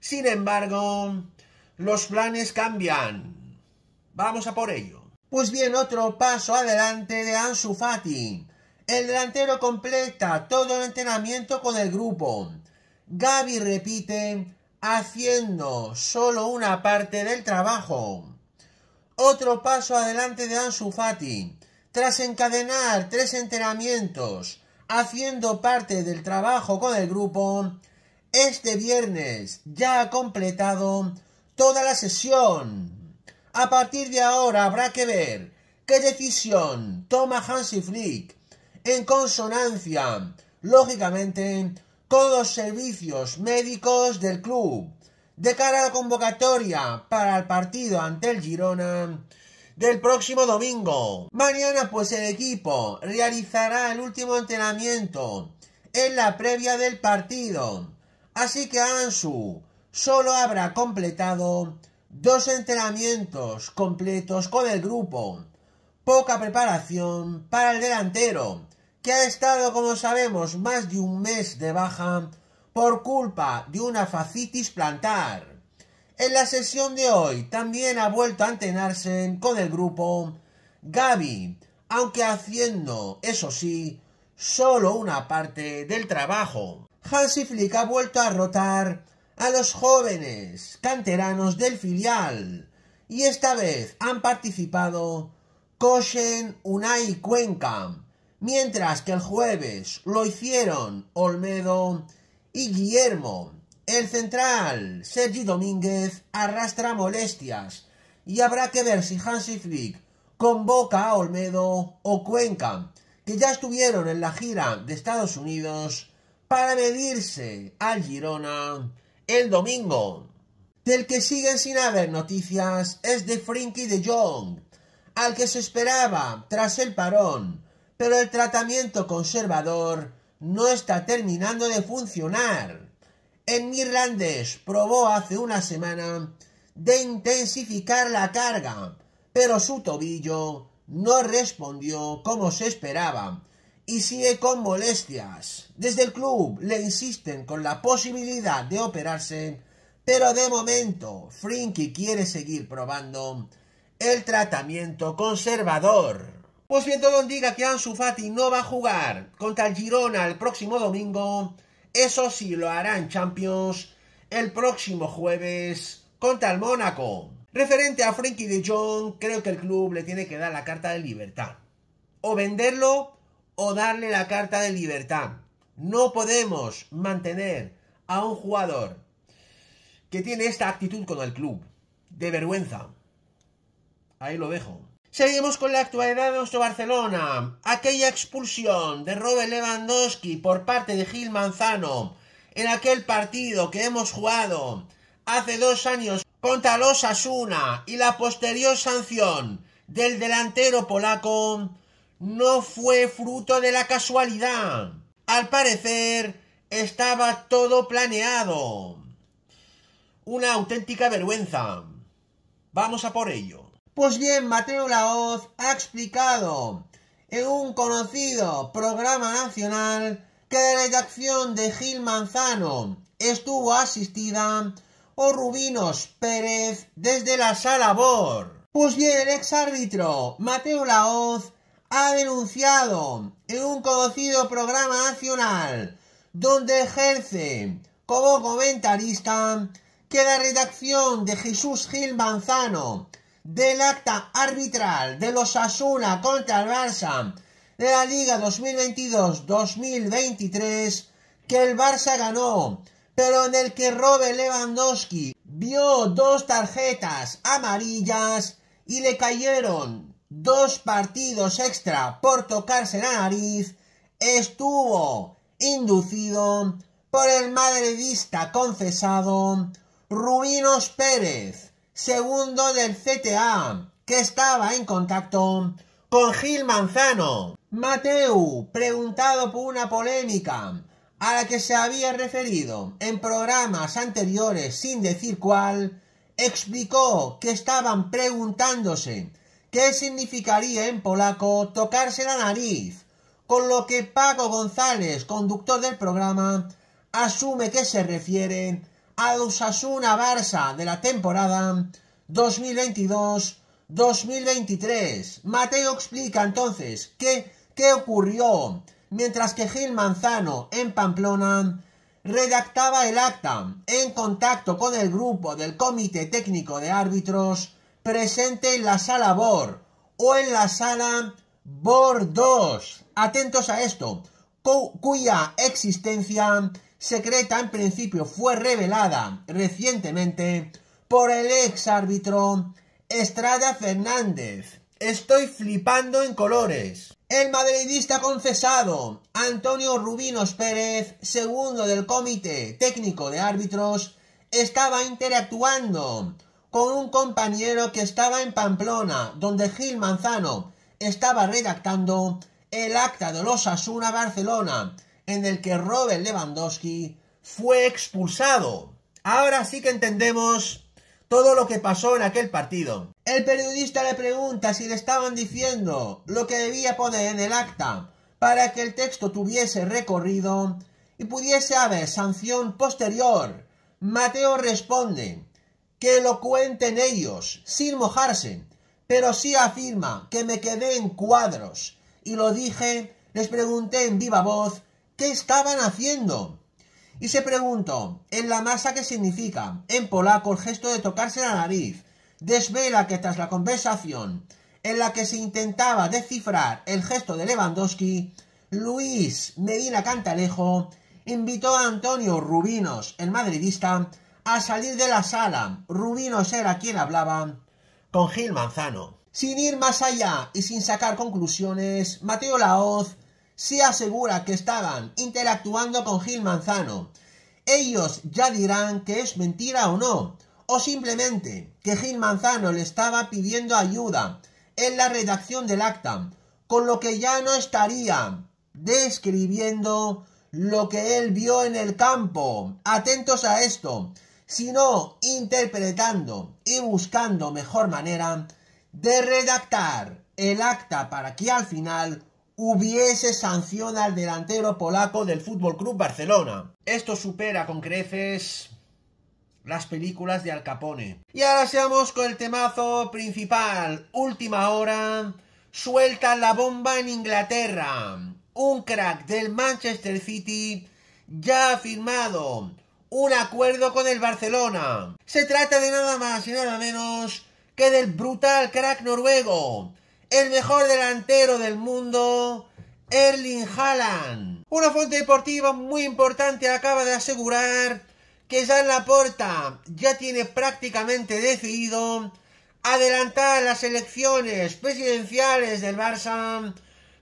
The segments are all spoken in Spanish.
sin embargo, los planes cambian. Vamos a por ello. Pues bien, otro paso adelante de Ansu Fati. El delantero completa todo el entrenamiento con el grupo. Gaby repite haciendo solo una parte del trabajo. Otro paso adelante de Ansu Fati. Tras encadenar tres entrenamientos haciendo parte del trabajo con el grupo, este viernes ya ha completado toda la sesión. A partir de ahora habrá que ver qué decisión toma Hansi Flick en consonancia, lógicamente, con los servicios médicos del club de cara a la convocatoria para el partido ante el Girona del próximo domingo. Mañana pues el equipo realizará el último entrenamiento en la previa del partido Así que Ansu solo habrá completado dos entrenamientos completos con el grupo. Poca preparación para el delantero, que ha estado, como sabemos, más de un mes de baja por culpa de una facitis plantar. En la sesión de hoy también ha vuelto a entrenarse con el grupo Gaby, aunque haciendo, eso sí, solo una parte del trabajo. Hansi Flick ha vuelto a rotar a los jóvenes canteranos del filial y esta vez han participado Koshen, Unai Cuenca, mientras que el jueves lo hicieron Olmedo y Guillermo. El central, Sergi Domínguez, arrastra molestias y habrá que ver si Hansi Flick convoca a Olmedo o Cuenca, que ya estuvieron en la gira de Estados Unidos para medirse al Girona el domingo. Del que siguen sin haber noticias es de Frinky de Jong, al que se esperaba tras el parón, pero el tratamiento conservador no está terminando de funcionar. En Irlandés probó hace una semana de intensificar la carga, pero su tobillo no respondió como se esperaba y sigue con molestias. Desde el club le insisten con la posibilidad de operarse, pero de momento Frinky quiere seguir probando el tratamiento conservador. Pues bien, todo diga que Ansu Fati no va a jugar contra el Girona el próximo domingo. Eso sí, lo hará en Champions el próximo jueves contra el Mónaco. Referente a Frinky de John, creo que el club le tiene que dar la carta de libertad. O venderlo o darle la carta de libertad. No podemos mantener a un jugador que tiene esta actitud con el club, de vergüenza. Ahí lo dejo. Seguimos con la actualidad de nuestro Barcelona. Aquella expulsión de Robert Lewandowski por parte de Gil Manzano en aquel partido que hemos jugado hace dos años contra los Asuna y la posterior sanción del delantero polaco no fue fruto de la casualidad. Al parecer, estaba todo planeado. Una auténtica vergüenza. Vamos a por ello. Pues bien, Mateo Laoz ha explicado en un conocido programa nacional que la redacción de Gil Manzano estuvo asistida por Rubinos Pérez desde la sala BOR. Pues bien, el exárbitro árbitro Mateo Laoz ha denunciado en un conocido programa nacional donde ejerce como comentarista que la redacción de Jesús Gil Manzano del acta arbitral de los Asuna contra el Barça de la Liga 2022-2023 que el Barça ganó, pero en el que Robert Lewandowski vio dos tarjetas amarillas y le cayeron dos partidos extra por tocarse la nariz, estuvo inducido por el madridista confesado Rubinos Pérez, segundo del CTA, que estaba en contacto con Gil Manzano. Mateu, preguntado por una polémica a la que se había referido en programas anteriores sin decir cuál, explicó que estaban preguntándose ¿Qué significaría en polaco tocarse la nariz, con lo que Paco González, conductor del programa, asume que se refiere a Usasuna Barça de la temporada 2022-2023. Mateo explica entonces qué, qué ocurrió mientras que Gil Manzano en Pamplona redactaba el acta en contacto con el grupo del Comité Técnico de Árbitros presente en la sala BOR o en la sala BOR 2. Atentos a esto, cuya existencia secreta en principio fue revelada recientemente por el ex árbitro Estrada Fernández. Estoy flipando en colores. El madridista concesado Antonio Rubinos Pérez, segundo del Comité Técnico de Árbitros, estaba interactuando con un compañero que estaba en Pamplona, donde Gil Manzano estaba redactando el acta de los Asuna Barcelona, en el que Robert Lewandowski fue expulsado. Ahora sí que entendemos todo lo que pasó en aquel partido. El periodista le pregunta si le estaban diciendo lo que debía poner en el acta para que el texto tuviese recorrido y pudiese haber sanción posterior. Mateo responde que lo cuenten ellos, sin mojarse, pero sí afirma que me quedé en cuadros y lo dije, les pregunté en viva voz qué estaban haciendo. Y se preguntó en la masa qué significa, en polaco el gesto de tocarse la nariz, desvela que tras la conversación en la que se intentaba descifrar el gesto de Lewandowski, Luis Medina Cantalejo invitó a Antonio Rubinos, el madridista, a salir de la sala. ...Rubino era quien hablaba con Gil Manzano. Sin ir más allá y sin sacar conclusiones, Mateo Laoz se asegura que estaban interactuando con Gil Manzano. Ellos ya dirán que es mentira o no, o simplemente que Gil Manzano le estaba pidiendo ayuda en la redacción del acta, con lo que ya no estaría describiendo lo que él vio en el campo. Atentos a esto sino interpretando y buscando mejor manera de redactar el acta para que al final hubiese sanción al delantero polaco del Fútbol Club Barcelona. Esto supera con creces las películas de Al Capone. Y ahora seamos con el temazo principal. Última hora. Suelta la bomba en Inglaterra. Un crack del Manchester City ya firmado un acuerdo con el Barcelona. Se trata de nada más y nada menos que del brutal crack noruego, el mejor delantero del mundo, Erling Haaland. Una fuente deportiva muy importante acaba de asegurar que ya en la Laporta ya tiene prácticamente decidido adelantar las elecciones presidenciales del Barça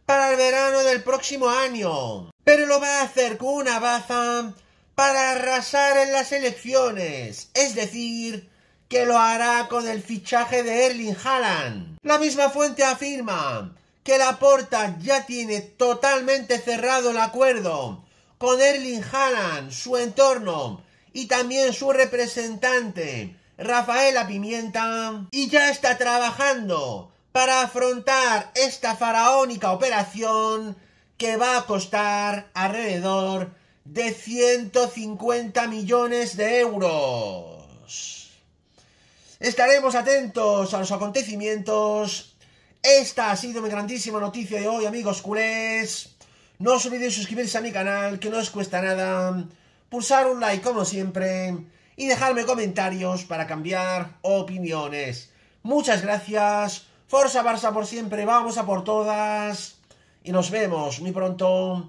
para el verano del próximo año. Pero lo va a hacer con una baza para arrasar en las elecciones, es decir, que lo hará con el fichaje de Erling Haaland. La misma fuente afirma que la Laporta ya tiene totalmente cerrado el acuerdo con Erling Haaland, su entorno y también su representante, Rafaela Pimienta, y ya está trabajando para afrontar esta faraónica operación que va a costar alrededor de 150 millones de euros. Estaremos atentos a los acontecimientos. Esta ha sido mi grandísima noticia de hoy, amigos culés. No os olvidéis suscribirse a mi canal, que no os cuesta nada. Pulsar un like, como siempre. Y dejarme comentarios para cambiar opiniones. Muchas gracias. Forza Barça por siempre. Vamos a por todas. Y nos vemos muy pronto